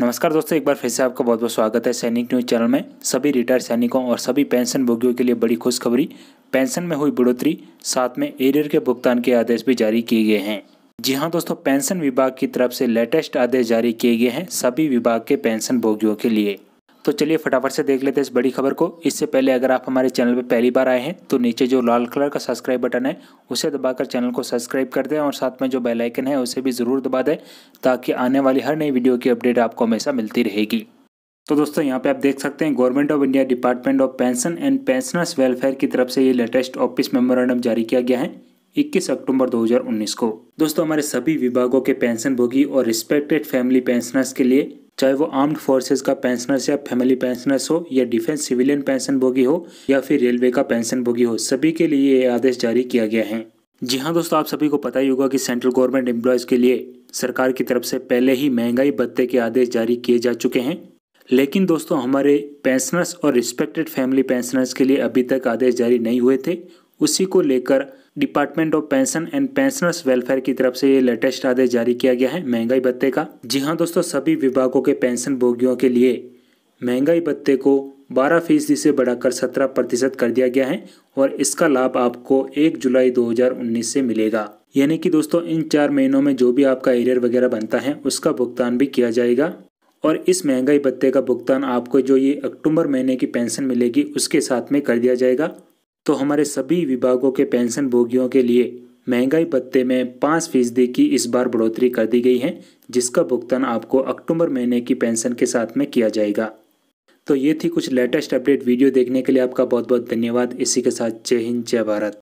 नमस्कार दोस्तों एक बार फिर से आपका बहुत बहुत स्वागत है सैनिक न्यूज़ चैनल में सभी रिटायर्ड सैनिकों और सभी पेंशन भोगियों के लिए बड़ी खुशखबरी पेंशन में हुई बढ़ोतरी साथ में एरियर के भुगतान के आदेश भी जारी किए गए हैं जी हाँ दोस्तों पेंशन विभाग की तरफ से लेटेस्ट आदेश जारी किए गए हैं सभी विभाग के पेंशन भोगियों के लिए तो चलिए फटाफट से देख लेते हैं इस बड़ी खबर को इससे पहले अगर आप हमारे चैनल पर पहली बार आए हैं तो नीचे जो लाल कलर का सब्सक्राइब बटन है उसे दबाकर चैनल को सब्सक्राइब कर दें और साथ में जो बेल आइकन है उसे भी ज़रूर दबा दें ताकि आने वाली हर नई वीडियो की अपडेट आपको हमेशा मिलती रहेगी तो दोस्तों यहाँ पे आप देख सकते हैं government of India department of pension and pensioners welfare की तरफ से ये लेटेस्ट ऑफिस मेमोरेंडम जारी किया गया है 21 अक्टूबर 2019 को दोस्तों हमारे सभी विभागों के पेंशन भोगी और रिस्पेक्टेड फैमिली पेंशनर्स के लिए चाहे वो आर्म्ड फोर्सेज का पेंशनर्स या फैमिली पेंशनर्स हो या डिफेंस सिविलियन पेंशन भोगी हो या फिर रेलवे का पेंशन भोगी हो सभी के लिए ये आदेश जारी किया गया है जी हाँ दोस्तों आप सभी को पता ही होगा कि सेंट्रल गवर्नमेंट एम्प्लॉयज़ के लिए सरकार की तरफ से पहले ही महंगाई भत्ते के आदेश जारी किए जा चुके हैं लेकिन दोस्तों हमारे पेंशनर्स और रिस्पेक्टेड फैमिली पेंशनर्स के लिए अभी तक आदेश जारी नहीं हुए थे उसी को लेकर department of pension and pensioners welfare की तरफ से ये लेटेस्ट आदेश जारी किया गया है महंगाई भत्ते का जी हाँ दोस्तों सभी विभागों के पेंशन भोगियों के लिए महंगाई भत्ते को बारह फीसदी से बढ़ाकर सत्रह प्रतिशत कर दिया गया है और इसका लाभ आपको एक जुलाई 2019 से मिलेगा यानी कि दोस्तों इन चार महीनों में जो भी आपका एरियर वगैरह बनता है उसका भुगतान भी किया जाएगा और इस महंगाई भत्ते का भुगतान आपको जो ये अक्टूबर महीने की पेंशन मिलेगी उसके साथ में कर दिया जाएगा तो हमारे सभी विभागों के पेंशन भोगियों के लिए महंगाई भत्ते में पाँच फीसदी की इस बार बढ़ोतरी कर दी गई है जिसका भुगतान आपको अक्टूबर महीने की पेंशन के साथ में किया जाएगा तो ये थी कुछ लेटेस्ट अपडेट वीडियो देखने के लिए आपका बहुत बहुत धन्यवाद इसी के साथ जय हिंद जय भारत